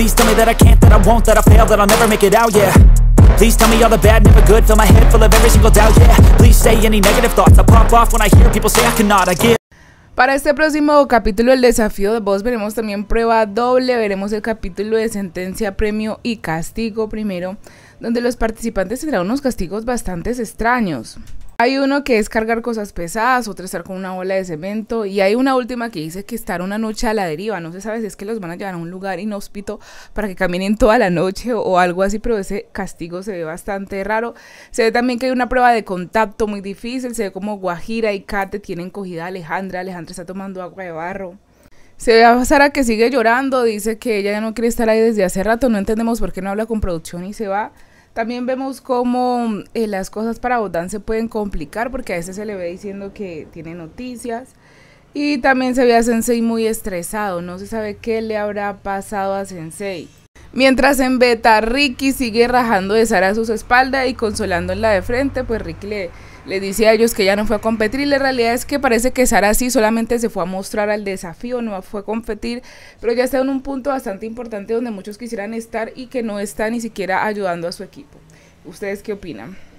Please tell me that I can't, that I won't, that I fail, that I'll never make it out, yeah Please tell me all the bad, never good, fill my head full of every single doubt, yeah Please say any negative thoughts, I pop off when I hear people say I cannot, I give Para este próximo capítulo El desafío de voz veremos también prueba doble, veremos el capítulo de sentencia, premio y castigo primero, donde los participantes tendrán unos castigos bastante extraños. Hay uno que es cargar cosas pesadas, otro estar con una bola de cemento y hay una última que dice que estar una noche a la deriva. No se sabe si es que los van a llevar a un lugar inhóspito para que caminen toda la noche o, algo así, pero ese castigo se ve bastante raro. Se ve también que hay una prueba de contacto muy difícil, se ve como Guajira y Kate tienen cogida a Alejandra, Alejandra está tomando agua de barro. Se ve a Sara que sigue llorando, dice que ella ya no quiere estar ahí desde hace rato, no entendemos por qué no habla con producción y se va. También vemos cómo eh, las cosas para Bodán se pueden complicar porque a veces se le ve diciendo que tiene noticias. Y también se ve a Sensei muy estresado, no se sabe qué le habrá pasado a Sensei. Mientras en beta Ricky sigue rajando de Sara a sus espaldas y la de frente, pues Ricky le, le dice a ellos que ya no fue a competir y la realidad es que parece que Sara sí solamente se fue a mostrar al desafío, no fue a competir, pero ya está en un punto bastante importante donde muchos quisieran estar y que no está ni siquiera ayudando a su equipo. ¿Ustedes qué opinan?